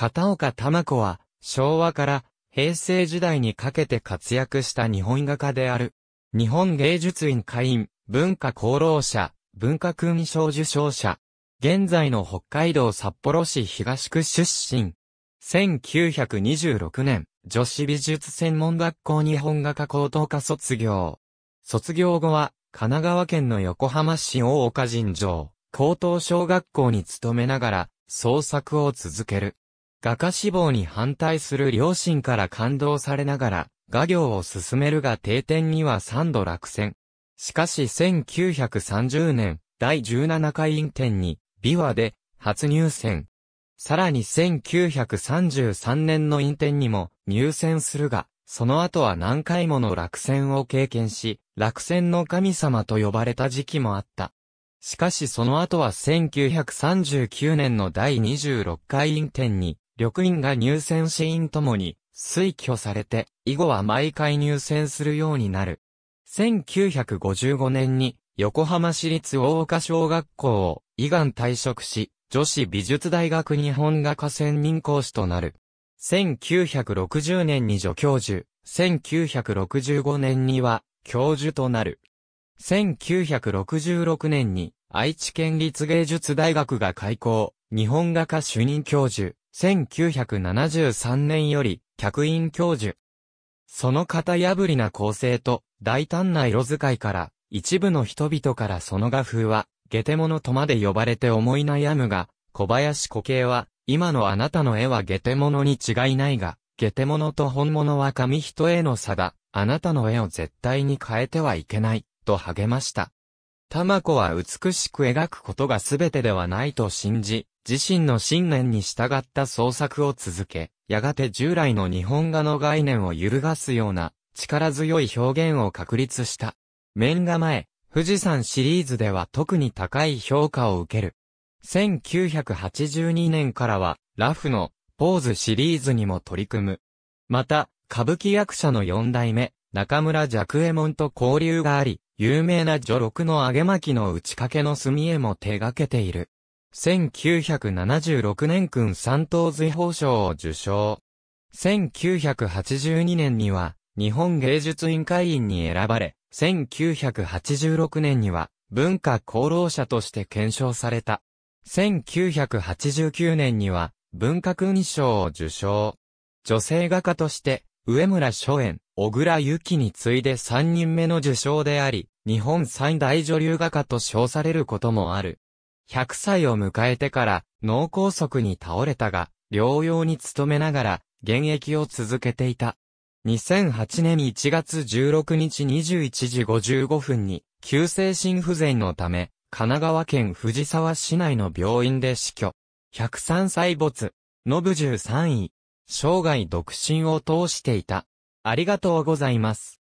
片岡玉子は、昭和から平成時代にかけて活躍した日本画家である。日本芸術院会員、文化功労者、文化勲章受章者。現在の北海道札幌市東区出身。1926年、女子美術専門学校日本画家高等科卒業。卒業後は、神奈川県の横浜市大岡神城、高等小学校に勤めながら、創作を続ける。画家志望に反対する両親から感動されながら、画業を進めるが定点には3度落選。しかし1930年、第17回院展に、美和で、初入選。さらに1933年の院展にも、入選するが、その後は何回もの落選を経験し、落選の神様と呼ばれた時期もあった。しかしその後は1939年の第26回院展に、緑院が入選死因ともに、推挙されて、以後は毎回入選するようになる。1955年に、横浜市立大岡小学校を、伊願退職し、女子美術大学日本画科専任講師となる。1960年に助教授、1965年には教授となる。1966年に愛知県立芸術大学が開校、日本画科主任教授、1973年より、客員教授。その型破りな構成と、大胆な色使いから、一部の人々からその画風は、下手者とまで呼ばれて思い悩むが、小林古慶は、今のあなたの絵は下手者に違いないが、下手者と本物は紙一重の差だ、あなたの絵を絶対に変えてはいけない、と励ました。玉子は美しく描くことが全てではないと信じ、自身の信念に従った創作を続け、やがて従来の日本画の概念を揺るがすような力強い表現を確立した。面が前、富士山シリーズでは特に高い評価を受ける。1982年からは、ラフのポーズシリーズにも取り組む。また、歌舞伎役者の4代目、中村若右衛門と交流があり、有名な女六の揚げ巻きの打ち掛けの墨絵も手掛けている。1976年君三等随法賞を受賞。1982年には、日本芸術委員会員に選ばれ、1986年には、文化功労者として検証された。1989年には、文化勲章を受賞。女性画家として、上村初演、小倉由紀に次いで3人目の受賞であり、日本三大女流画家と称されることもある。100歳を迎えてから脳梗塞に倒れたが、療養に努めながら現役を続けていた。2008年1月16日21時55分に、急性心不全のため、神奈川県藤沢市内の病院で死去。103歳没、のぶ13位、生涯独身を通していた。ありがとうございます。